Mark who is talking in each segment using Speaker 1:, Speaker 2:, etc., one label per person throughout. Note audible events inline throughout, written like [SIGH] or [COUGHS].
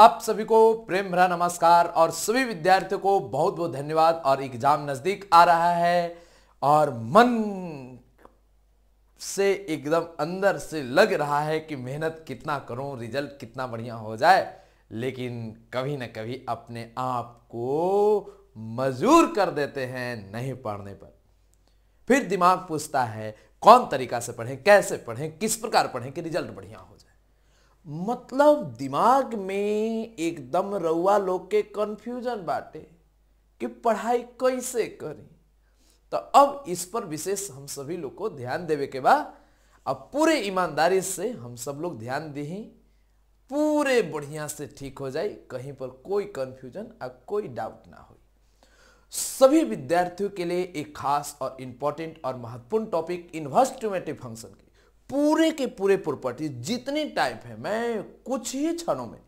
Speaker 1: आप सभी को प्रेम भरा नमस्कार और सभी विद्यार्थियों को बहुत बहुत धन्यवाद और एग्जाम नजदीक आ रहा है और मन से एकदम अंदर से लग रहा है कि मेहनत कितना करूं रिजल्ट कितना बढ़िया हो जाए लेकिन कभी ना कभी अपने आप को मजूर कर देते हैं नहीं पढ़ने पर फिर दिमाग पूछता है कौन तरीका से पढ़ें कैसे पढ़ें किस प्रकार पढ़ें कि रिजल्ट बढ़िया हो मतलब दिमाग में एकदम रउआ लोग के कन्फ्यूजन बाटे कि पढ़ाई कैसे करी तो अब इस पर विशेष हम सभी लोग को ध्यान देवे के बाद अब पूरे ईमानदारी से हम सब लोग ध्यान दी पूरे बढ़िया से ठीक हो जाए कहीं पर कोई कन्फ्यूजन और कोई डाउट ना हो सभी विद्यार्थियों के लिए एक खास और इम्पोर्टेंट और महत्वपूर्ण टॉपिक इन्वेस्टमेटिव फंक्शन पूरे के पूरे प्रॉपर्टी जितने टाइप है मैं कुछ ही क्षणों में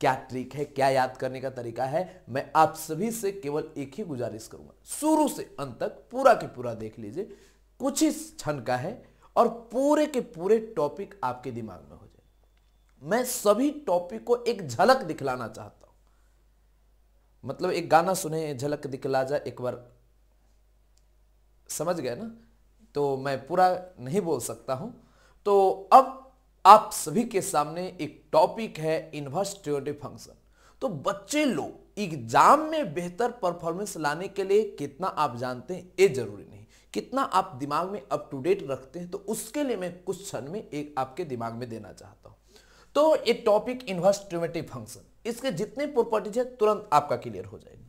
Speaker 1: क्या ट्रिक है क्या याद करने का तरीका है मैं आप सभी से केवल एक ही गुजारिश करूंगा शुरू से अंत तक पूरा के पूरा देख लीजिए कुछ ही क्षण का है और पूरे के पूरे टॉपिक आपके दिमाग में हो जाए मैं सभी टॉपिक को एक झलक दिखलाना चाहता हूं मतलब एक गाना सुने झलक दिखला जा एक बार समझ गए ना तो मैं पूरा नहीं बोल सकता हूं तो अब आप सभी के सामने एक टॉपिक है इनवर्स डेरिवेटिव फंक्शन तो बच्चे लोग एग्जाम में बेहतर परफॉर्मेंस लाने के लिए कितना आप जानते हैं ये जरूरी नहीं कितना आप दिमाग में अप टू डेट रखते हैं तो उसके लिए मैं कुछ क्षण में एक आपके दिमाग में देना चाहता हूं तो ये टॉपिक इन्वर्स डेरिवेटिव फंक्शन इसके जितने प्रॉपर्टीज है तुरंत आपका क्लियर हो जाएगा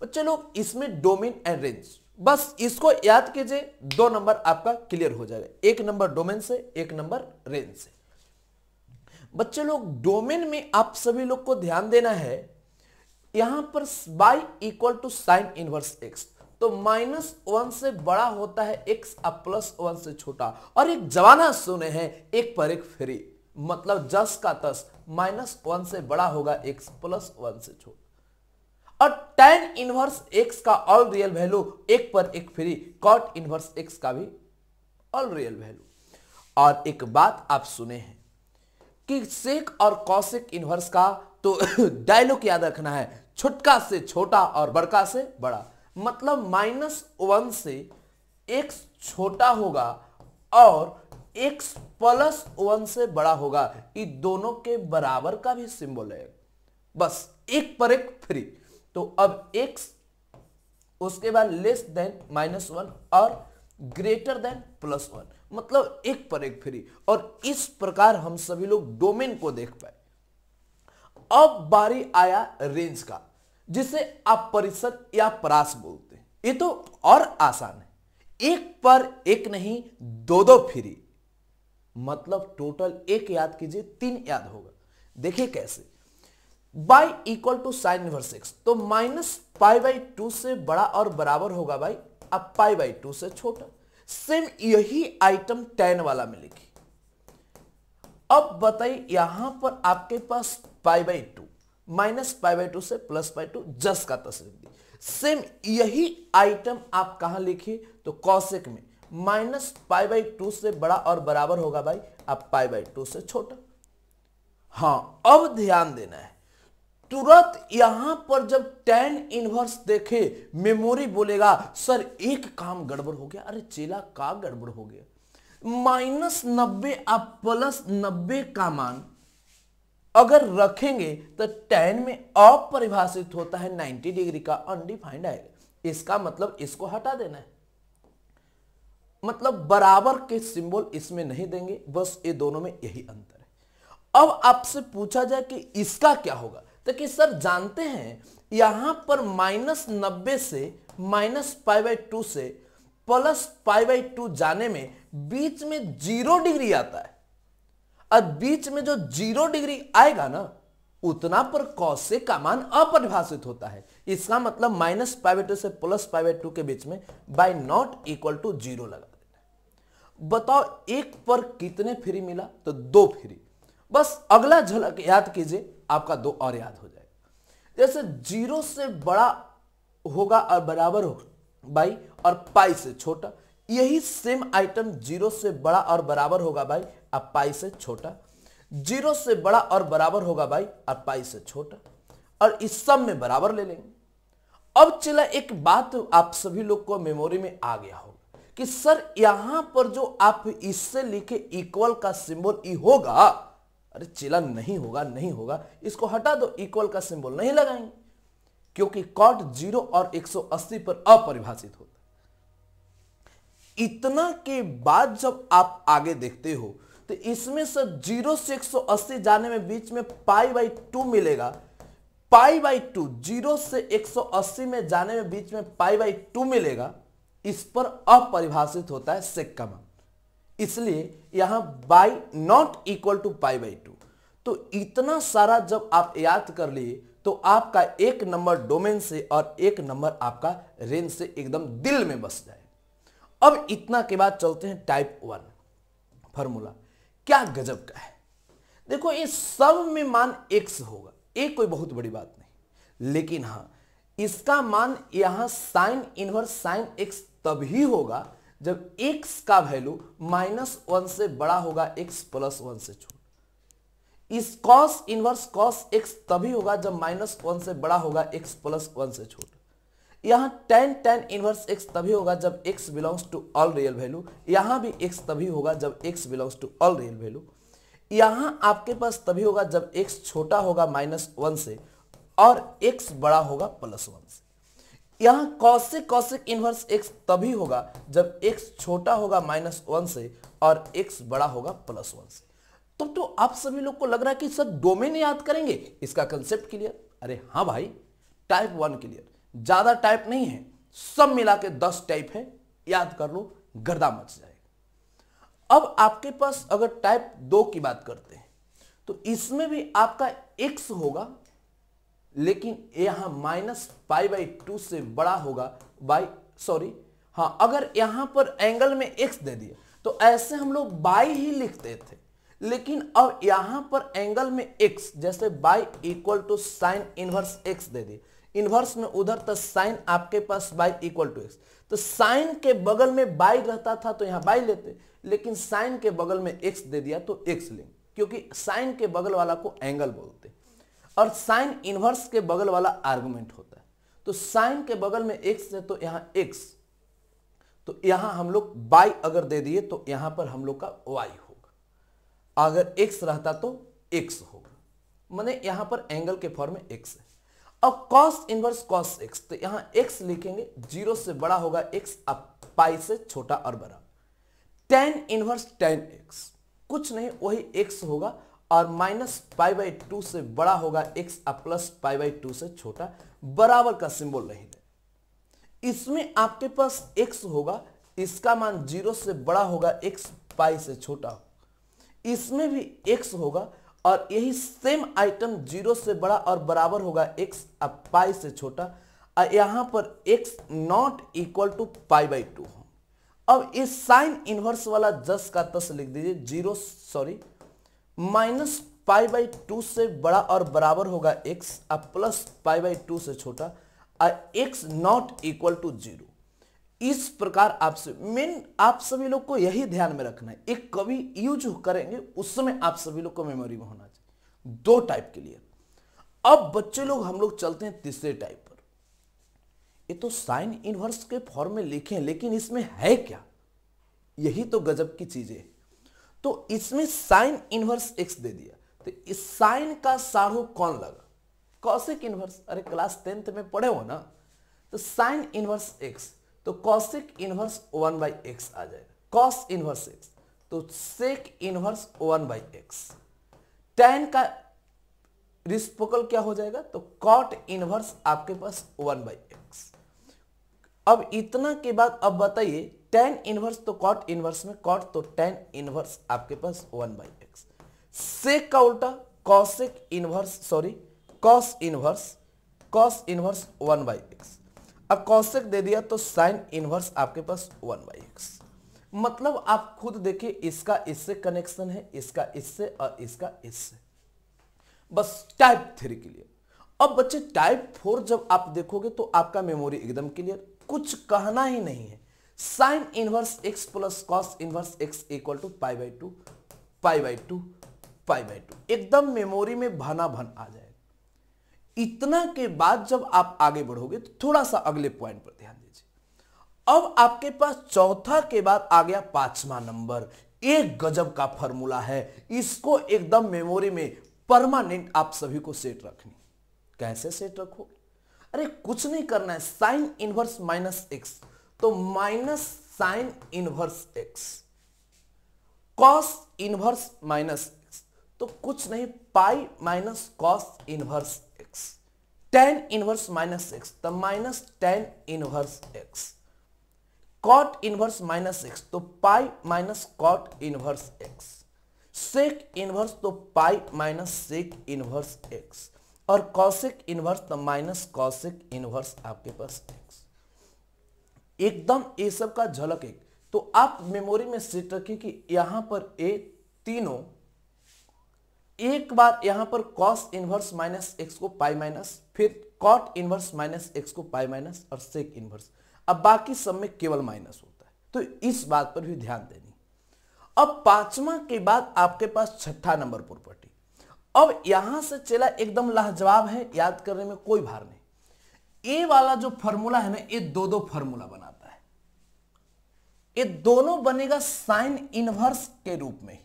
Speaker 1: तो चलो इसमें डोमेन एंड रेंज बस इसको याद कीजिए दो नंबर आपका क्लियर हो जाएगा एक नंबर डोमेन से एक नंबर रेंज से बच्चे लोग डोमेन में आप सभी लोग को ध्यान देना है यहां पर y equal to sine inverse x तो माइनस वन से बड़ा होता है एक्स अब प्लस वन से छोटा और एक जमाना सुने हैं एक पर एक फ्री मतलब जस का तस माइनस वन से बड़ा होगा एक्स प्लस वन से छोटा और tan इनवर्स x का ऑल रियल वैल्यू एक पर एक फ्री कॉट इनवर्स x का भी ऑल रियल वैल्यू और एक बात आप सुने हैं कि सेक और कॉसेक इनवर्स का तो डायलॉग [COUGHS] याद रखना है छुटका से छोटा और बड़का से बड़ा मतलब माइनस वन से एक्स छोटा होगा और एक्स प्लस वन से बड़ा होगा ये दोनों के बराबर का भी सिंबल है बस एक पर एक फ्री तो अब x उसके बाद लेस देन माइनस वन और ग्रेटर देन प्लस वन मतलब एक पर एक फ्री और इस प्रकार हम सभी लोग डोमेन को देख पाए अब बारी आया रेंज का जिसे आप परिसर या परास बोलते हैं ये तो और आसान है एक पर एक नहीं दो दो फ्री मतलब टोटल एक याद कीजिए तीन याद होगा देखिए कैसे y equal to sine inverse x तो माइनस पाई बाई टू से बड़ा और बराबर होगा भाई अब पाई बाई टू से छोटा सेम यही आइटम टेन वाला में लिखी अब बताइए यहां पर आपके पास pi by two minus pi by two से प्लस पाई टू जस का तस्वीर दी सेम यही आइटम आप कहा लिखिए तो कौशिक में माइनस पाई बाई टू से बड़ा और बराबर होगा भाई अब पाई बाई टू से छोटा हाँ अब ध्यान देना है तुरंत यहां पर जब टेन इनवर्स देखे मेमोरी बोलेगा सर एक काम गड़बड़ हो गया अरे चेला का गड़बड़ हो गया माइनस नब्बे आप प्लस नब्बे का मान अगर रखेंगे तो टेन में अपरिभाषित होता है नाइनटी डिग्री का अनडिफाइंड आएगा इसका मतलब इसको हटा देना है मतलब बराबर के सिंबल इसमें नहीं देंगे बस ये दोनों में यही अंतर है अब आपसे पूछा जाए कि इसका क्या होगा तो कि सर जानते हैं यहां पर माइनस नब्बे से माइनस पाई बाई टू से प्लस पाई बाई टू जाने में बीच में जीरो डिग्री आता है और बीच में जो जीरो डिग्री आएगा ना उतना पर कॉस से का मान अपरिभाषित होता है इसका मतलब माइनस पाई टू से प्लस पाई बाई टू के बीच में y not equal to zero लगा देना बताओ एक पर कितने फ्री मिला तो दो फ्री बस अगला झलक याद कीजिए आपका दो और याद हो जाएगा जैसे जीरो से बड़ा होगा और बराबर हो बाई और पाई से छोटा यही सेम आइटम जीरो से बड़ा और बराबर होगा बाई और पाई से छोटा जीरो से बड़ा और बराबर होगा बाई और पाई से छोटा और इस सब में बराबर ले लेंगे अब चला एक बात आप सभी लोग को मेमोरी में आ गया होगा कि सर यहां पर जो आप इससे लिखे इक्वल का सिंबल ई होगा अरे चेला नहीं होगा नहीं होगा इसको हटा दो इक्वल का सिंबल नहीं लगाएंगे क्योंकि कॉट जीरो और 180 पर अपरिभाषित होता इतना के बाद जब आप आगे देखते हो तो इसमें सब जीरो से 180 जाने में बीच में पाई बाई टू मिलेगा पाई बाई टू जीरो से 180 में जाने में बीच में पाई बाई टू मिलेगा इस पर अपरिभाषित होता है सेक का मान इसलिए यहां y not equal to pi by two तो इतना सारा जब आप याद कर लिए तो आपका एक नंबर डोमेन से और एक नंबर आपका रेंज से एकदम दिल में बस जाए अब इतना के बाद चलते हैं टाइप वन फॉर्मूला क्या गजब का है देखो ये सब में मान एक्स होगा ये कोई बहुत बड़ी बात नहीं लेकिन हाँ इसका मान यहां साइन इनवर्स साइन एक्स तभी होगा जब x का वैल्यू माइनस वन से बड़ा होगा x प्लस वन से छोट इस कॉस इनवर्स कॉस एक्स तभी होगा जब माइनस वन से बड़ा होगा एक्स प्लस वन से छोटा यहां टेन टेन इनवर्स एक्स तभी होगा जब x belongs to all real value यहां भी एक्स तभी होगा जब x belongs to all real value यहां आपके पास तभी होगा जब एक्स छोटा होगा माइनस वन से और एक्स बड़ा होगा प्लस वन से यहां कौशिक कौशिक इनवर्स एक्स तभी होगा जब एक्स छोटा होगा माइनस वन से और एक्स बड़ा होगा प्लस वन से तो तो आप सभी लोग को लग रहा है कि सर डोमेन याद करेंगे इसका कंसेप्ट क्लियर अरे हाँ भाई टाइप वन क्लियर ज्यादा टाइप नहीं है सब मिला के दस टाइप है याद कर लो गर्दा मच जाएगा अब आपके पास अगर टाइप दो की बात करते हैं तो इसमें भी आपका एक्स होगा लेकिन यहां माइनस पाई बाई टू से बड़ा होगा बाई सॉरी हाँ अगर यहां पर एंगल में एक्स दे दिए तो ऐसे हम लोग बाई ही लिखते थे लेकिन अब यहां पर एंगल में एक्स जैसे y equal to sine inverse x दे दिए इनवर्स में उधर तो साइन आपके पास बाई इक्वल टू एक्स तो साइन के बगल में बाई रहता था तो यहां बाई लेते लेकिन साइन के बगल में एक्स दे दिया तो एक्स लेंगे क्योंकि साइन के बगल वाला को एंगल बोलते और साइन इनवर्स के बगल वाला आर्गुमेंट होता है तो साइन के बगल में एक्स है तो यहां एक्स तो यहां हम लोग बाई अगर दे दिए तो यहां पर हम लोग का वाई होगा अगर एक्स रहता तो एक्स होगा मैंने यहां पर एंगल के फॉर्म में एक्स है अब कॉस इनवर्स कॉस एक्स तो यहां एक्स लिखेंगे जीरो से बड़ा होगा एक्स अब पाई से छोटा और बड़ा टेन इनवर्स टेन एक्स कुछ नहीं वही एक्स होगा और माइनस पाई बाई टू से बड़ा होगा एक्स और प्लस पाई बाई टू से छोटा बराबर का सिंबल नहीं है इसमें आपके पास एक्स होगा इसका मान जीरो से बड़ा होगा एक्स पाई से छोटा इसमें भी एक्स होगा और यही सेम आइटम जीरो से बड़ा और बराबर होगा एक्स और पाई से छोटा और यहां पर x not equal to pi by two अब इस साइन इनवर्स वाला जस का तस लिख दीजिए zero sorry minus pi by two से बड़ा और बराबर होगा एक्स और प्लस पाई बाई टू से छोटा और x not equal to zero इस प्रकार आपसे मेन आप सभी लोग को यही ध्यान में रखना है एक कवि यूज करेंगे उस समय आप सभी लोग को मेमोरी में होना चाहिए दो टाइप के लिए अब बच्चे लोग हम लोग चलते हैं तीसरे टाइप पर ये तो साइन इनवर्स के फॉर्म में लिखे हैं लेकिन इसमें है क्या यही तो गजब की चीजें है तो इसमें साइन इनवर्स एक्स दे दिया तो इस साइन का साढ़ो कौन लगा कौशिक इनवर्स अरे क्लास टेंथ में पढ़े हो ना तो साइन इनवर्स एक्स तो cosec inverse one by x आ जाएगा कॉस इनवर्स एक्स तो sec inverse one by x tan का रिस्पोकल क्या हो जाएगा तो कॉट इनवर्स आपके पास वन बाई एक्स अब इतना के बाद अब बताइए टेन इनवर्स तो कॉट इनवर्स में कॉट तो टेन इनवर्स आपके पास वन बाई एक्स सेक का उल्टा cosec inverse sorry cos inverse cos inverse one by x अब कॉसिक दे दिया तो साइन इनवर्स आपके पास वन बाई एक्स मतलब आप खुद देखिए इसका इससे कनेक्शन है इसका इससे और इसका इससे बस टाइप थ्री के लिए अब बच्चे टाइप फोर जब आप देखोगे तो आपका मेमोरी एकदम क्लियर कुछ कहना ही नहीं है sine inverse x plus cos inverse x equal to pi by two pi by two pi by two एकदम मेमोरी में भना भन आ जाएगा इतना के बाद जब आप आगे बढ़ोगे तो थोड़ा सा अगले पॉइंट पर ध्यान दीजिए अब आपके पास चौथा के बाद आ गया पांचवा नंबर एक गजब का फॉर्मूला है इसको एकदम मेमोरी में परमानेंट आप सभी को सेट रखनी कैसे सेट रखो अरे कुछ नहीं करना है साइन इनवर्स माइनस एक्स तो minus sine inverse x cos inverse minus x तो कुछ नहीं pi minus cos inverse x tan inverse minus x तो minus tan inverse x cot inverse minus x तो pi minus cot inverse x sec inverse तो pi minus sec inverse x और cosec inverse तो minus cosec inverse आपके पास x एकदम ये सब का झलक एक तो आप मेमोरी में सेट रखिए कि यहां पर ए तीनों एक बार यहां पर कॉस इनवर्स माइनस एक्स को पाई माइनस फिर कॉट इनवर्स माइनस एक्स को पाई माइनस और सेक इनवर्स अब बाकी सब में केवल माइनस होता है तो इस बात पर भी ध्यान देनी अब पांचवा के बाद आपके पास छठा नंबर प्रॉपर्टी अब यहां से चला एकदम लाजवाब है याद करने में कोई भार नहीं ए वाला जो फॉर्मूला है ना ये दो दो फॉर्मूला बना ये दोनों बनेगा साइन इनवर्स के रूप में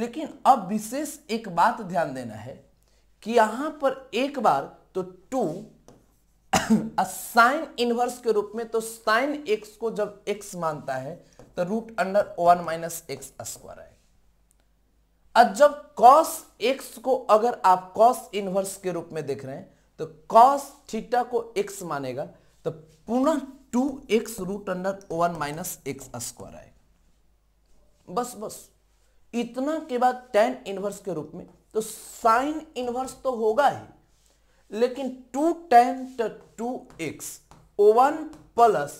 Speaker 1: लेकिन अब विशेष एक बात ध्यान देना है कि यहां पर एक बार तो टू [COUGHS] साइन इनवर्स के रूप में तो साइन एक्स को जब एक्स मानता है तो root under one minus x square आएगा और जब कॉस एक्स को अगर आप कॉस इनवर्स के रूप में देख रहे हैं तो कॉस थीटा को एक्स मानेगा तो पुनः two x root under one minus x square आएगा बस बस इतना के बाद टेन इनवर्स के रूप में तो साइन इनवर्स तो होगा ही लेकिन two tan two x one plus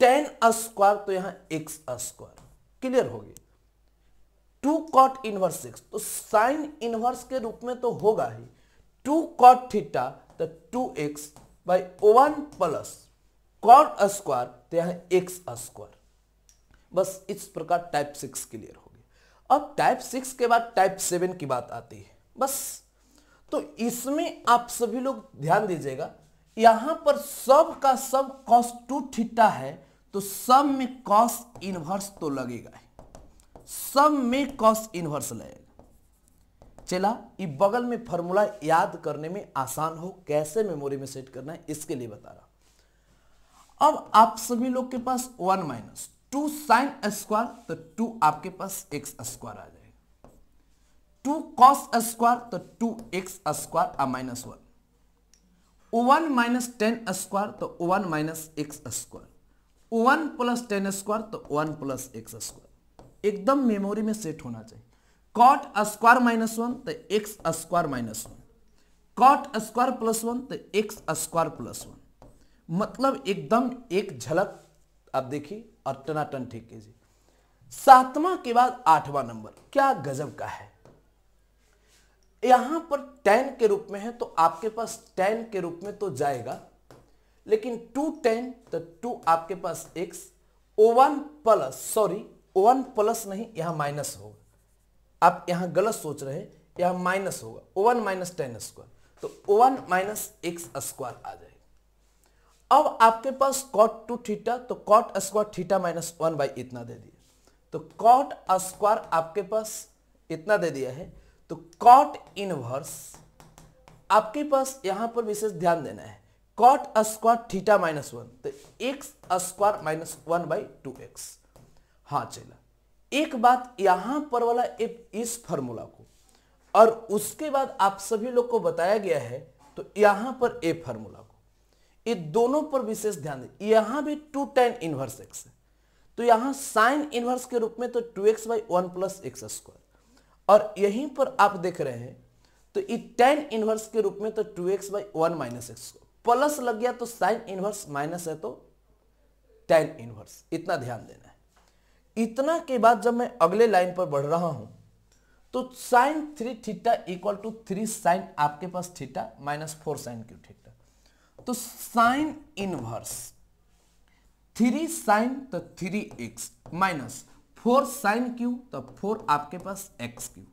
Speaker 1: tan square तो यहां एक्स स्क्वायर क्लियर हो गया टू कॉट इनवर्स एक्स तो साइन इनवर्स के रूप में तो होगा ही टू कॉट थीटा तो two x by one plus con square तो यहाँ एक्स स्क्वायर बस इस प्रकार टाइप सिक्स क्लियर हो गया अब टाइप सिक्स के बाद टाइप सेवन की बात आती है बस तो इसमें आप सभी लोग ध्यान दीजिएगा यहां पर सब का सब कॉस टू थीटा है तो सब में कॉस इनवर्स तो लगेगा सब में कॉस इनवर्स लगेगा चला ये बगल में फॉर्मूला याद करने में आसान हो कैसे मेमोरी में सेट करना है इसके लिए बता रहा अब आप सभी लोग के पास one minus two sine square तो टू आपके पास एक्स स्क्वायर आ जाएगा टू कॉस स्क्वायर तो टू एक्स स्क्वायर आ minus one one minus tan square तो one minus x square one plus tan square तो वन प्लस एक्स स्क्वायर एकदम मेमोरी में सेट होना चाहिए cot square minus 1 the x square minus 1 cot square plus 1 the x square plus 1 मतलब एकदम एक झलक आप देखिए और टनाटन ठीक कीजिए सातवां के बाद आठवां नंबर क्या गजब का है यहां पर टेन के रूप में है तो आपके पास टेन के रूप में तो जाएगा लेकिन टू टेन तो टू आपके पास x o one plus sorry o one plus नहीं यहां माइनस होगा आप यहाँ गलत सोच रहे हैं यह माइनस होगा o one minus tan square तो o one minus x square आ जाएगा अब आपके पास कॉट टू थीटा तो cot square theta minus one by इतना दे दिया तो कॉट स्क्वायर आपके पास इतना दे दिया है तो कॉट इनवर्स आपके पास यहां पर विशेष ध्यान देना है cot square theta minus one तो x square minus one by two x हाँ चला एक बात यहां पर वाला इस फॉर्मूला को और उसके बाद आप सभी लोग को बताया गया है तो यहां पर ए फॉर्मूला को ये दोनों पर विशेष ध्यान दें यहां भी टू टेन इनवर्स एक्स है तो यहां साइन इनवर्स के रूप में तो two x by one plus x square और यहीं पर आप देख रहे हैं तो ये टेन इनवर्स के रूप में तो two x by one minus x plus लग गया तो साइन इनवर्स माइनस है तो टेन इनवर्स इतना ध्यान देना इतना के बाद जब मैं अगले लाइन पर बढ़ रहा हूं तो sine three theta equal to three sine आपके पास theta minus four sine cube theta तो साइन इनवर्स थ्री साइन तो three x minus four sine cube तो फोर आपके पास एक्स क्यू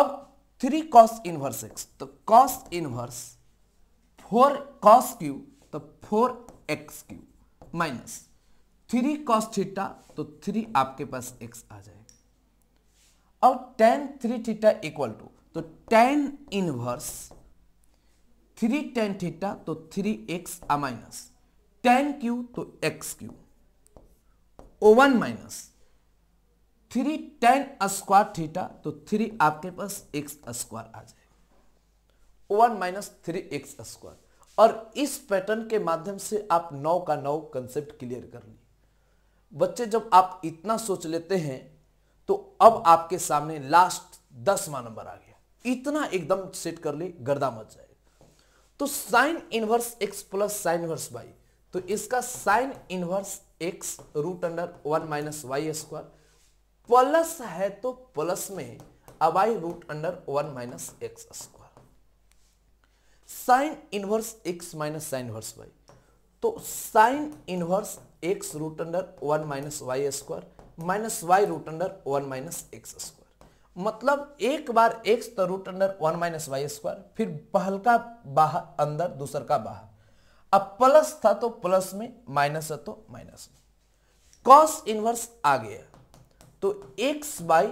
Speaker 1: अब थ्री कॉस इनवर्स एक्स तो cos inverse four cos cube तो four x cube minus three cos theta तो three आपके पास एक्स आ जाएगा और tan three theta equal to तो tan inverse three tan theta तो थ्री एक्स आ माइनस टेन क्यू तो x cube o one minus three tan square theta तो थ्री आपके पास एक्स स्क्वायर आ जाएगा one minus three x square और इस पैटर्न के माध्यम से आप नौ का नौ कंसेप्ट क्लियर कर लीजिए बच्चे जब आप इतना सोच लेते हैं तो अब आपके सामने लास्ट दसवा नंबर आ गया इतना एकदम सेट कर ले गर्दा मच जाए तो sine inverse x plus sine inverse y तो इसका sine inverse x root under one minus y square plus है तो प्लस में अब y root under one minus x square sine inverse x minus sine inverse y तो sine inverse x root under one minus y square minus y root under one minus x square मतलब एक बार x तो root under one minus y square फिर पहल का बाहर अंदर दूसर का बाहर अब प्लस था तो प्लस में माइनस है तो माइनस में कॉस इनवर्स आ गया तो एक्स बाई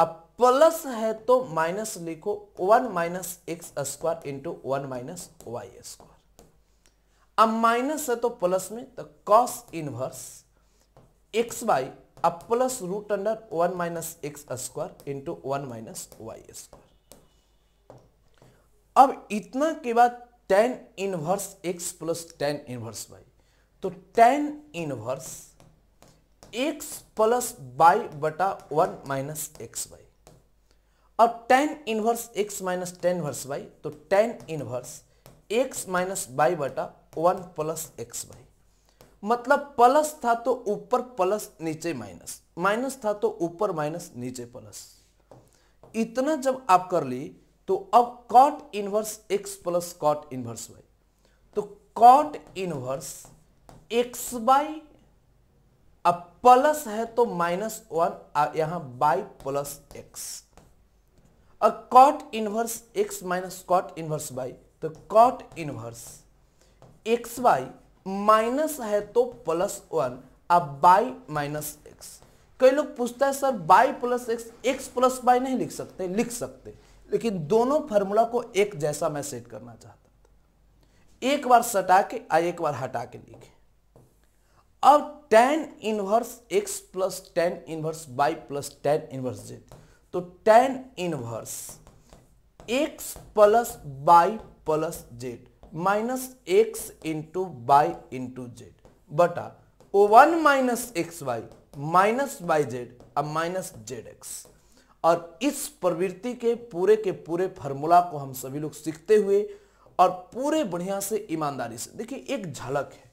Speaker 1: अब प्लस है तो माइनस लिखो one minus x square into one minus y square अब माइनस है तो प्लस में तो कॉस इनवर्स एक्स बाई अब plus root under one minus x square into one minus y square अब इतना के बाद tan inverse x plus tan inverse y तो tan inverse x plus y बटा वन माइनस एक्स वाई अब tan inverse x minus tan inverse y तो tan inverse x minus y बटा one plus x y मतलब plus था तो ऊपर plus नीचे माइनस माइनस था तो ऊपर माइनस नीचे प्लस इतना जब आप कर ली तो अब cot inverse x plus cot inverse y तो कॉट इनवर्स एक्स बाई अब प्लस है तो माइनस वन यहां बाई प्लस एक्स और cot inverse x minus cot inverse y तो cot inverse x y minus है तो प्लस वन अब बाई माइनस एक्स कई लोग पूछता है sir y plus x x plus y नहीं लिख सकते लिख सकते लेकिन दोनों फार्मूला को एक जैसा मैं सेट करना चाहता एक बार सटा के और एक बार हटा के लिखे अब tan inverse x plus tan inverse y plus tan inverse z तो tan inverse x plus y plus z minus x into y into z बटा ओ one minus x y minus y z और minus z x और इस प्रवृत्ति के पूरे के पूरे फॉर्मूला को हम सभी लोग सीखते हुए और पूरे बढ़िया से ईमानदारी से देखिए एक झलक है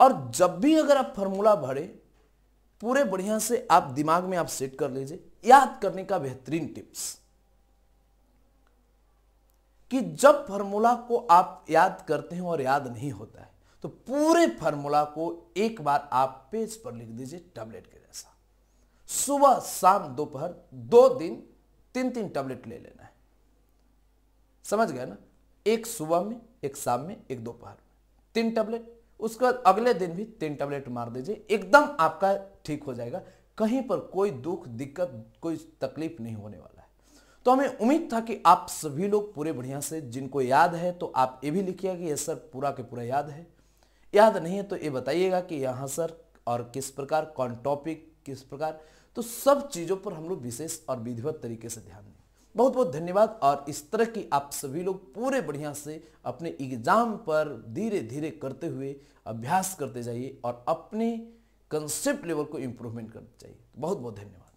Speaker 1: और जब भी अगर आप फॉर्मूला भरे पूरे बढ़िया से आप दिमाग में आप सेट कर लीजिए याद करने का बेहतरीन टिप्स कि जब फार्मूला को आप याद करते हैं और याद नहीं होता है तो पूरे फार्मूला को एक बार आप पेज पर लिख दीजिए टैबलेट के जैसा सुबह शाम दोपहर दो दिन तीन तीन टैबलेट ले लेना है समझ गए ना एक सुबह में एक शाम में एक दोपहर में तीन टैबलेट उसके बाद अगले दिन भी तीन टैबलेट मार दीजिए एकदम आपका ठीक हो जाएगा कहीं पर कोई दुख दिक्कत कोई तकलीफ नहीं होने वाला तो हमें उम्मीद था कि आप सभी लोग पूरे बढ़िया से जिनको याद है तो आप ये भी लिखिएगा कि ये सर पूरा के पूरा याद है याद नहीं है तो ये बताइएगा कि यहाँ सर और किस प्रकार कौन टॉपिक किस प्रकार तो सब चीज़ों पर हम लोग विशेष और विधिवत तरीके से ध्यान दें बहुत बहुत धन्यवाद और इस तरह की आप सभी लोग पूरे बढ़िया से अपने एग्जाम पर धीरे धीरे करते हुए अभ्यास करते जाइए और अपने कंसेप्ट लेवल को इम्प्रूवमेंट करते जाइए बहुत बहुत धन्यवाद